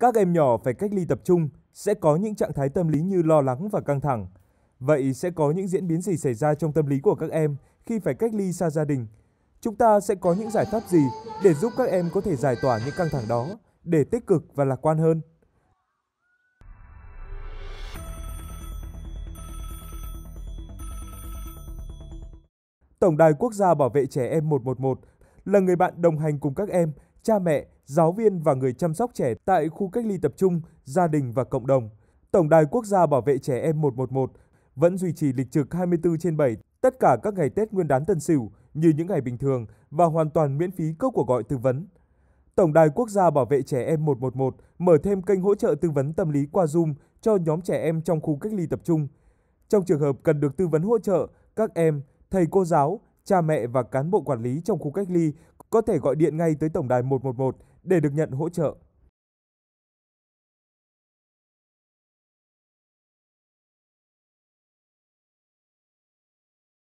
Các em nhỏ phải cách ly tập trung sẽ có những trạng thái tâm lý như lo lắng và căng thẳng. Vậy sẽ có những diễn biến gì xảy ra trong tâm lý của các em khi phải cách ly xa gia đình? Chúng ta sẽ có những giải pháp gì để giúp các em có thể giải tỏa những căng thẳng đó để tích cực và lạc quan hơn? Tổng đài Quốc gia Bảo vệ Trẻ Em 111 là người bạn đồng hành cùng các em cha mẹ, giáo viên và người chăm sóc trẻ tại khu cách ly tập trung, gia đình và cộng đồng. Tổng đài quốc gia bảo vệ trẻ em 111 vẫn duy trì lịch trực 24 trên 7 tất cả các ngày Tết Nguyên đán Tân Sửu như những ngày bình thường và hoàn toàn miễn phí các cuộc gọi tư vấn. Tổng đài quốc gia bảo vệ trẻ em 111 mở thêm kênh hỗ trợ tư vấn tâm lý qua Zoom cho nhóm trẻ em trong khu cách ly tập trung. Trong trường hợp cần được tư vấn hỗ trợ, các em, thầy cô giáo, cha mẹ và cán bộ quản lý trong khu cách ly có thể gọi điện ngay tới tổng đài 111 để được nhận hỗ trợ.